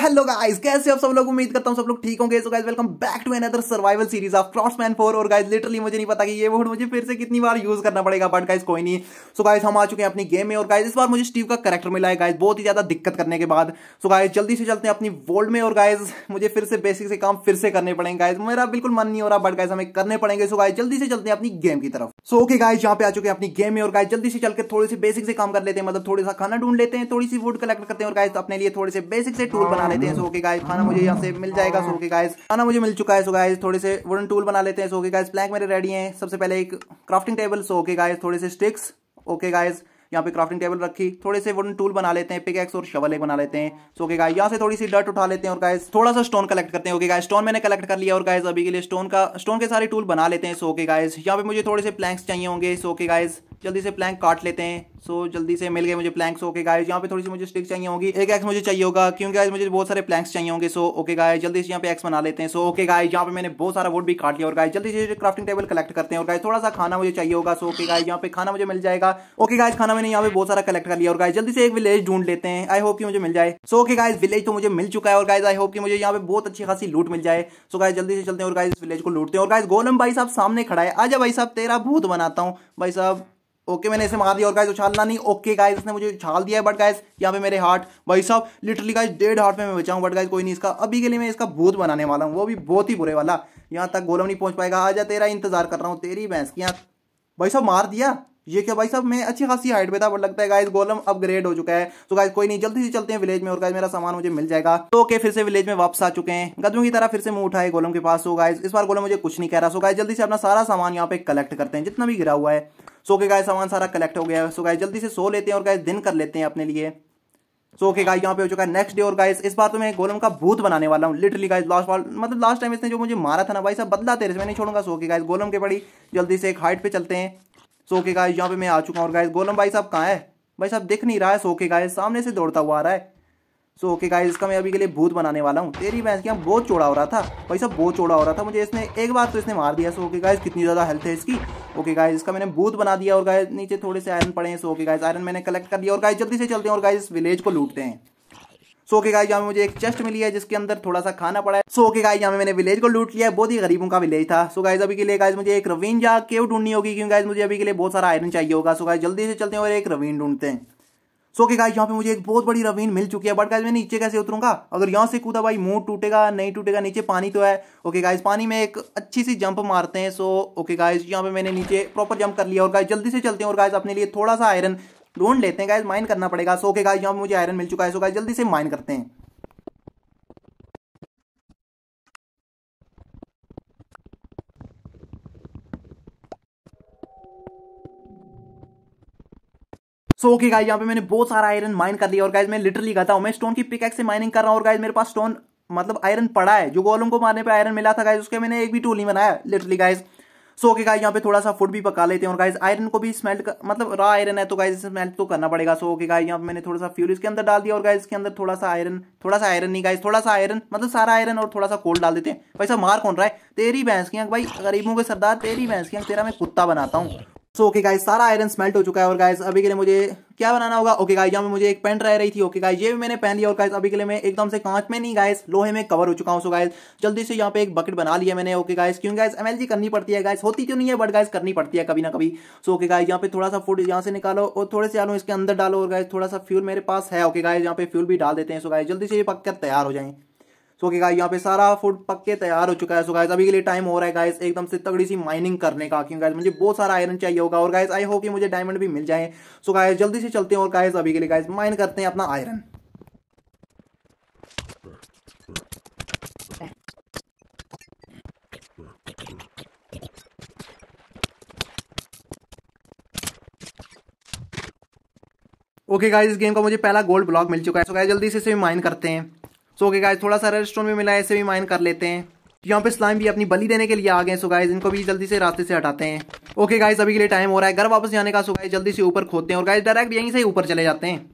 hello guys कैसे आप सब लोग उम्मीद करता हूँ सब लोग ठीक होंगे so guys welcome back to another survival series of Crossman four और गाइस लिटरली मुझे नहीं पता कि ये वर्ड मुझे फिर से कितनी बार यूज करना पड़ेगा बट गाइस कोई नहीं सो गाइस हम आ चुके हैं अपनी गेम में और गाइस इस बार मुझे स्टीव का करेक्टर मिला है गाइस बहुत ही ज्यादा दिक्कत करने के बाद सो so, गाइस जल्दी से चलते हैं अपनी वर्ल्ड में और गाइज मुझे फिर से बेसिक से काम फिर से करने पड़ेंगे गाइज मेरा बिल्कुल मन नहीं हो रहा बट गाइज हमें करने पड़ेंगे सो गाइज जल्दी से चलते हैं अपनी गेम की तरफ सो ओके गाइस यहाँ पे आ चुके हैं अपनी गेम में और गाइस जल्दी से चल के थोड़ी सी बेसिक से काम कर लेते हैं मतलब थोड़ा सा खाना ढूंढ लेते हैं थोड़ी सी वुड कलेक्ट करते हैं और गाइज अपने लिए थोड़े से बेसिक से टूल बना लेते हैं सो ओके गाइस खाना मुझे यहाँ से मिल जाएगा सो ओके गाइस खाना मुझे मिल चुका है सो गाइस थोड़े से वुडन टूल बना लेते हैं सो ओके गाइस प्लैंक मेरे रेडी है सबसे पहले एक crafting table so okay guys थोड़े से स्टिक्स ओके गाइस यहाँ पे क्राफ्टिंग टेबल रखी थोड़े से वुडन टूल बना लेते हैं पिक एक्स और शवल एक बना लेते हैं सो ओके गाय यहाँ से थोड़ी सी डट उठा लेते हैं और गायस थोड़ा सा स्टोन कलेक्ट करते हैं ओके गाय स्टोन मैंने कलेक्ट कर लिया और गायस अभी के लिए स्टोन का स्टोन के सारे टूल बना लेते हैं सो ओके गाइस यहाँ पे मुझे थोड़े से प्लैक्स चाहिए होंगे सो ओके जल्दी से प्लैंक काट लेते हैं सो so, जल्दी से मिल गए मुझे प्लैंक्स ओके गाइस यहाँ पे थोड़ी सी मुझे स्टिक चाहिए होगी एक एक्स मुझे चाहिए होगा क्योंकि गाइस मुझे बहुत सारे प्लैंक्स चाहिए होंगे सो ओके गाइस जल्दी से यहाँ पे एक्स बना लेते हैं सो ओके गाइस यहाँ पे मैंने बहुत सारा वोट भी काट लिया और गाय जल्दी से क्राफ्टिंग टेबल कलेक्ट करते हैं और गाय थोड़ा सा खाना मुझे चाहिए होगा सो ओके गाय यहाँ पे खाना मुझे मिल जाएगा ओके गाय खाना मैंने यहाँ पे बहुत सारा कलेक्ट कर लिया और गाय जल्दी से एक विलेज ढूंढ लेते हैं आई होप की मुझे मिल जाए सो ओके गाइस विलेज तो मुझे मिल चुका है और गाइज आई होप की मुझे यहाँ पे बहुत अच्छी खासी लूट मिल जाए सो गाय जल्दी से चलते हैं और इस विलेज को लूटते हैं और गाय गोलम भाई साहब सामने खड़ा है आजा भाई साहब तेरा भूत बनाता हूँ भाई साहब ओके मैंने इसे मार दिया और गाइस उछालना नहीं ओके गाइस इसने मुझे उछाल दिया है बट गाइस यहाँ पे मेरे हार्ट भाई साहब लिटरली गाइस डेढ़ हार्ट में मैं बचाऊँ बट गाइस कोई नहीं इसका अभी के लिए मैं इसका भूत बनाने वाला हूँ वो भी बहुत ही बुरे वाला यहाँ तक गोलम नहीं पहुँच पाएगा जा तेरा इंतजार कर रहा हूँ तेरी भैंस की यहाँ भाई साहब मार दिया ये क्या भाई साहब मैं अच्छी खासी हाइट पे था बट लगता है गाइस गोलम अपग्रेड हो चुका है तो गाइस कोई नहीं जल्दी से चलते हैं विलेज में और गाइस मेरा सामान मुझे मिल जाएगा तो ओके फिर से विलेज में वापस आ चुके हैं गदमों की तरह फिर से मुंह उठाए गोलम के पास सो गाइस इस बार गोलम मुझे कुछ नहीं कह रहा सो गाइस जल्दी से अपना सारा सामान यहाँ पे कलेक्ट करते हैं जितना भी गिरा हुआ है सो के गाय सामान सारा कलेक्ट हो गया है सो गाय जल्दी से सो लेते हैं और गाय दिन कर लेते हैं अपने लिए सो ओके गाइस यहाँ पे हो चुका है नेक्स्ट डे और गाइस इस बार तो मैं गोलम का भूत बनाने वाला हूँ लिटरली गाइस लास्ट बार मतलब लास्ट टाइम इसने जो मुझे मारा था ना भाई साहब बदला तेरे से मैं नहीं छोड़ूंगा सो ओके गाइस गोलम के बड़ी जल्दी से एक हाइट पे चलते हैं सो के गाइस यहाँ पे मैं आ चुका हूँ और गाय गोलम भाई साहब कहाँ है भाई साहब दिख नहीं रहा है सो के गाय सामने से दौड़ता हुआ आ रहा है सो ओके गाय इसका मैं अभी के लिए भूत बनाने वाला हूँ तेरी भैंस की बहुत चौड़ा हो रहा था भाई साहब बहुत चौड़ा हो रहा था मुझे इसने एक बार तो इसने मार दिया सो ओके गायस कितनी ज़्यादा हेल्थ है इसकी ओके गाय इसका मैंने भूत बना दिया और गाय नीचे थोड़े से आयरन पड़े हैं सो ओके गाय आयरन मैंने कलेक्ट कर दिया और गाय जल्दी से चलते हैं और गाय इस विलेज को लूटते हैं सो के गाय यहाँ मुझे एक चेस्ट मिली है जिसके अंदर थोड़ा सा खाना पड़ा है सो के गाइज यहाँ मैंने विलेज को लूट लिया है बहुत ही गरीबों का विलेज था सो गाइज अभी के लिए गाइज मुझे एक रवीन जा केव ढूंढनी होगी क्योंकि गाइज मुझे अभी के लिए बहुत सारा आयरन चाहिए होगा सो गाय जल्दी से चलते हैं और एक रवीन ढूंढते हैं सो के गाय यहाँ पे मुझे एक बहुत बड़ी रवीन मिल चुकी है बट गाइज मैं नीचे कैसे उतरूंगा अगर यहाँ से कूदा भाई मुंह टूटेगा नहीं टूटेगा नीचे पानी तो है ओके गाइज पानी में एक अच्छी सी जंप मारते हैं सो ओके गाइज यहाँ पे मैंने नीचे प्रॉपर जंप कर लिया और गाय जल्दी से चलते हैं और गाइज अपने लिए थोड़ा सा आयरन ढूंढ लेते हैं गाइज माइन करना पड़ेगा सो के गाइज यहाँ मुझे आयरन मिल चुका है सो गाइज जल्दी से माइन करते हैं सो ओके गाइज यहाँ पे मैंने बहुत सारा आयरन माइन कर लिया और गाइज मैं लिटरली कहता हूँ मैं स्टोन की पिकैक्स से माइनिंग कर रहा हूँ और गाइज मेरे पास स्टोन मतलब आयरन पड़ा है जो गोलम को मारने पे आयरन मिला था गाइज उसके मैंने एक भी टूल नहीं बनाया literally guys so okay guys यहाँ पे थोड़ा सा फूड भी पका लेते हैं और गाइज आयरन को भी स्मेल्ट मतलब रॉ आयरन है तो गाइज स्मेल्ट तो करना पड़ेगा सो ओके गाइज यहाँ पे मैंने थोड़ा सा फ्यूल इसके अंदर डाल दिया और गाइज इसके अंदर थोड़ा सा आयरन थोड़ा सा आयरन नहीं गाइज थोड़ा सा आयरन मतलब सारा आयरन और थोड़ा सा कोल्ड डाल देते हैं भाई साहब मार कौन रहा है तेरी भैंस की भाई गरीबों के सरदार तेरी भैंस की तेरा मैं कुत्ता बनाता हूँ सो ओके गाइस सारा आयरन स्मेल्ट हो चुका है और गाइस अभी के लिए मुझे क्या बनाना होगा ओके गाइस यहाँ मुझे एक पेंट रह रही थी ओके गाइस ये भी मैंने पहन लिया और गाइस अभी के लिए मैं एकदम से कांच में नहीं गाइस लोहे में कवर हो चुका हूँ सो गाइस जल्दी से यहाँ पे एक बकेट बना लिया मैंने ओके गाइस क्यों गाइज एमएलजी करनी पड़ती है गाइस होती क्यों तो नहीं है बट गाइस करनी पड़ती है कभी ना कभी सो ओके गाइस यहाँ पे थोड़ा सा फूड यहाँ से निकालो और थोड़े से आलू इसके अंदर डालो और गाइस थोड़ा सा फ्यूल मेरे पास है ओके गाइज यहाँ पे फ्यूल भी डाल देते हैं सो गाइज जल्दी से ये कर तैयार हो जाए सो ओके गाइस यहाँ पे सारा फूड पक्के तैयार हो चुका है सो गाइस अभी के लिए टाइम हो रहा है गाइस एकदम से तगड़ी सी माइनिंग करने का क्योंकि गाइस मुझे बहुत सारा आयरन चाहिए होगा और गाइस आई होप कि मुझे डायमंड भी मिल जाए सो गाइस जल्दी से चलते हैं और गाइस अभी के लिए गाइस माइन करते हैं अपना आयरन ओके गाइस इस गेम का मुझे पहला गोल्ड ब्लॉक मिल चुका है सो गाइस जल्दी से इसे माइन करते हैं सो ओके गाइज थोड़ा सा रेड स्टोन भी मिला है ऐसे भी माइन कर लेते हैं यहाँ पे स्लाइम भी अपनी बलि देने के लिए आ गए सो गाइज इनको भी जल्दी से रास्ते से हटाते हैं ओके गाइज अभी के लिए टाइम हो रहा है घर वापस जाने का सो गाइज जल्दी से ऊपर खोदते हैं और गाइज डायरेक्ट यहीं से ऊपर चले जाते हैं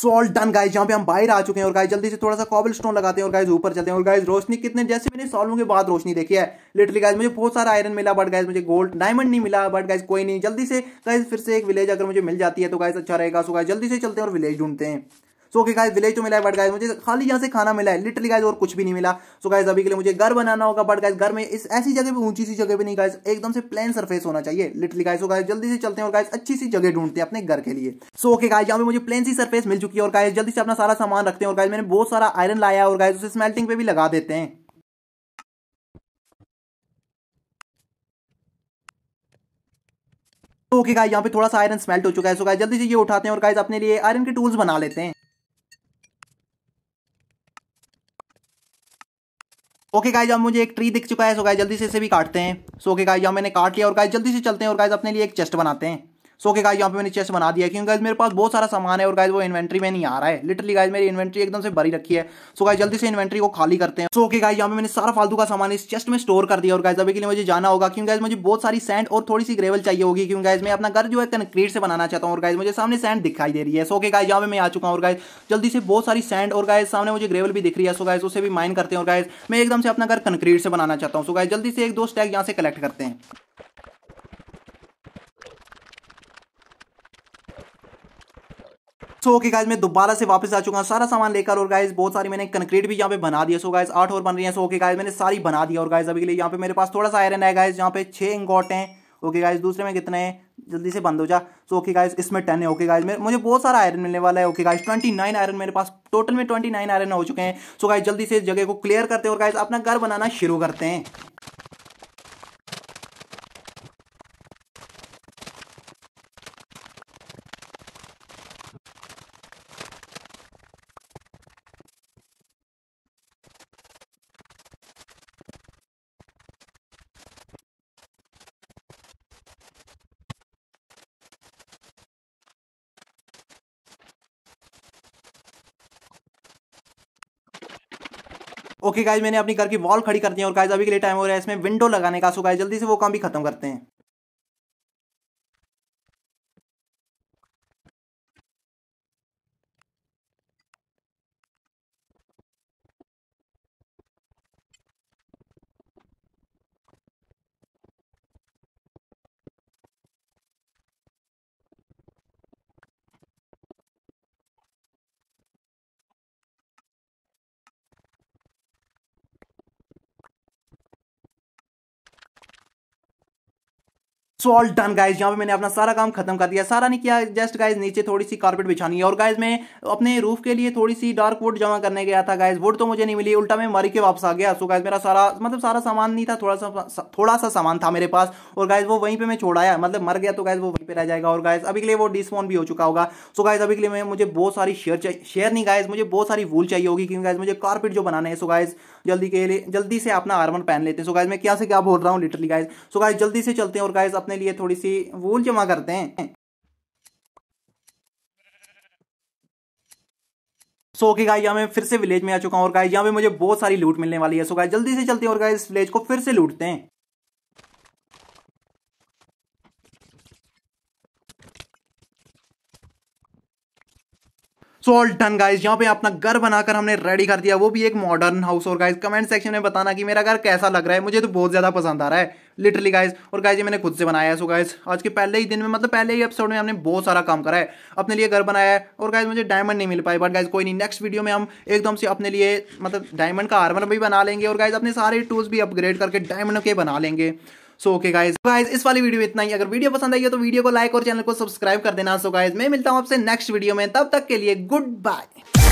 सो ऑल डन गाइज यहाँ पे हम बाहर आ चुके हैं और गाइज जल्दी से थोड़ा सा कॉबल स्टोन लगाते हैं और गाइज ऊपर चलते हैं और गाइज रोशनी कितने जैसे मैंने सॉल्व के बाद रोशनी देखी है लिटरली गाइज मुझे बहुत सारा आयरन मिला बट गाइज मुझे गोल्ड डायमंड नहीं मिला बट गाइज कोई नहीं जल्दी से गाइज फिर से एक विलेज अगर मुझे मिल जाती है तो गाइज अच्छा रहेगा सो गाइज जल्दी से चलते हैं और विलेज ढूंढते हैं सो ओके गाइज विलेज तो मिला है बट गाइज मुझे खाली यहाँ से खाना मिला है लिटरली गाइज और कुछ भी नहीं मिला सो गाइज अभी के लिए मुझे घर बनाना होगा बट गाइस घर में इस ऐसी जगह पे ऊंची सी जगह भी नहीं गाइज एकदम से प्लेन सरफेस होना चाहिए लिटरली गाइज गाइज जल्दी से चलते हैं और गाइज अच्छी सी जगह ढूंढते हैं अपने घर के लिए सो ओके गाइज यहाँ पे मुझे प्लेन सी सरफेस मिल चुकी है और गाइज जल्दी से अपना सारा सामान रखते हैं और गाइज मैंने बहुत सारा आयरन लाया और गाइज उसे स्मेल्टिंग पे भी लगा देते हैं तो ओके गाइस यहाँ पे थोड़ा सा आयरन स्मेल्ट हो चुका है सो गाइस जल्दी से ये उठाते हैं और गाइस अपने लिए आयरन के टूल्स बना लेते हैं ओके गाइज अब मुझे एक ट्री दिख चुका है सो गाइज जल्दी से इसे भी काटते हैं सो ओके गाइज अब मैंने काट लिया और गाइज जल्दी से चलते हैं और गाइज अपने लिए एक चेस्ट बनाते हैं सो के गाइज यहाँ पे मैंने चेस्ट बना दिया क्योंकि गाइज मेरे पास बहुत सारा सामान है और गाइज वो इन्वेंट्री में नहीं आ रहा है लिटरली गाइज मेरी इन्वेंट्री एकदम से भरी रखी है सो गाइज जल्दी से इन्वेंट्री को खाली करते हैं सो के गाइज यहाँ पे मैंने सारा फालतू का सामान इस चेस्ट में स्टोर कर दिया और गाइज अभी के लिए मुझे जाना होगा क्योंकि गाइज मुझे बहुत सारी सैंड और थोड़ी सी ग्रेवल चाहिए होगी क्योंकि गाइज मैं अपना घर जो है कंक्रीट से बनाना चाहता हूँ और गाइज मुझे सामने सैंड दिखाई दे रही है सो के गाइज यहाँ पे मैं आ चुका हूँ और गाइज जल्दी से बहुत सारी सैंड और गाइज सामने मुझे ग्रेवल भी दिख रही है सो गाइज उसे भी माइन करते हैं और गाइज मैं एकदम से अपना घर कंक्रीट से बनाना चाहता हूँ सो गाइज जल्दी से एक दो स्टैग यहाँ से कलेक्ट करते हैं सो ओके गाइज मैं दोबारा से वापस आ चुका हूँ सारा सामान लेकर और गाइज बहुत सारी मैंने कंक्रीट भी यहाँ पे बना दिया सो गाइज आठ और बन रही है सो ओके गाइज मैंने सारी बना दिया और गाइज अभी के लिए यहाँ पे मेरे पास थोड़ा सा आयरन है गाइज यहाँ पे छह इंगॉट है ओके गाइज दूसरे में कितने हैं जल्दी से बंद हो जा सो ओके गाइज इसमें टेन है ओके गाइज मेरे मुझे बहुत सारा आयरन मिलने वाला है okay guys twenty nine iron मेरे पास टोटल में ट्वेंटी नाइन आयरन हो चुके हैं सो गाइज जल्दी से इस जगह को क्लियर करते हैं और गाइज अपना घर बनाना शुरू करते हैं ओके गाइज मैंने अपनी घर की वॉल खड़ी कर दी है और गाइज अभी के लिए टाइम हो रहा है इसमें विंडो लगाने का सो गाइज जल्दी से वो काम भी खत्म करते हैं सो ऑल डन गाइज यहाँ पे मैंने अपना सारा काम खत्म कर दिया सारा नहीं किया जस्ट गाइज नीचे थोड़ी सी कारपेट बिछानी है और गाइज मैं अपने रूफ के लिए थोड़ी सी डार्क वुड जमा करने गया था गाइज वुड तो मुझे नहीं मिली उल्टा मैं मरी के वापस आ गया सो so, गाइज मेरा सारा मतलब सारा सामान नहीं था थोड़ा सा थोड़ा सा सामान था मेरे पास और गाइज वो वहीं पर मैं छोड़ाया मतलब मर गया तो गाइज वो वहीं पर रह जाएगा और गाइज अभी के लिए वो डिस्फोन भी हो चुका होगा सो गाइज अभी के लिए मैं मुझे बहुत सारी शेयर शेयर नहीं गाइज मुझे बहुत सारी वूल चाहिए होगी क्योंकि गाइज मुझे कारपेट जो बनाना है सो गाइज जल्दी के लिए जल्दी से अपना आर्मन पहन लेते हैं सो गाइज मैं क्या से क्या बोल रहा हूँ लिटरली गाइज सो गाइज जल्दी से चलते हैं और गाइज अपने लिए थोड़ी सी वूल जमा करते हैं सो ओके गाइस यहाँ मैं फिर से विलेज में आ चुका हूँ और गाइस यहाँ पे मुझे बहुत सारी लूट मिलने वाली है सो गाइस जल्दी से चलते हैं और गाइस विलेज को फिर से लूटते हैं ऑल टन गाइज यहाँ पे अपना घर बनाकर हमने रेडी कर दिया वो भी एक मॉडर्न हाउस और गाइज कमेंट सेक्शन में बताना कि मेरा घर कैसा लग रहा है मुझे तो बहुत ज़्यादा पसंद आ रहा है लिटरली गाइज और गाइज ये मैंने खुद से बनाया है सो गाइज आज के पहले ही दिन में मतलब पहले ही एपिसोड में हमने बहुत सारा काम करा है अपने लिए घर बनाया है और गाइज मुझे डायमंड नहीं मिल पाए बट गाइज कोई नहीं नेक्स्ट वीडियो में हम एकदम से अपने लिए मतलब डायमंड का आर्मर भी बना लेंगे और गाइज अपने सारे टूल्स भी अपग्रेड करके डायमंड के बना लेंगे सो ओके गाइज गाइज इस वाली वीडियो इतना ही अगर वीडियो पसंद आई है तो वीडियो को लाइक और चैनल को सब्सक्राइब कर देना सो गाइज मैं मिलता हूँ आपसे नेक्स्ट वीडियो में तब तक के लिए गुड बाय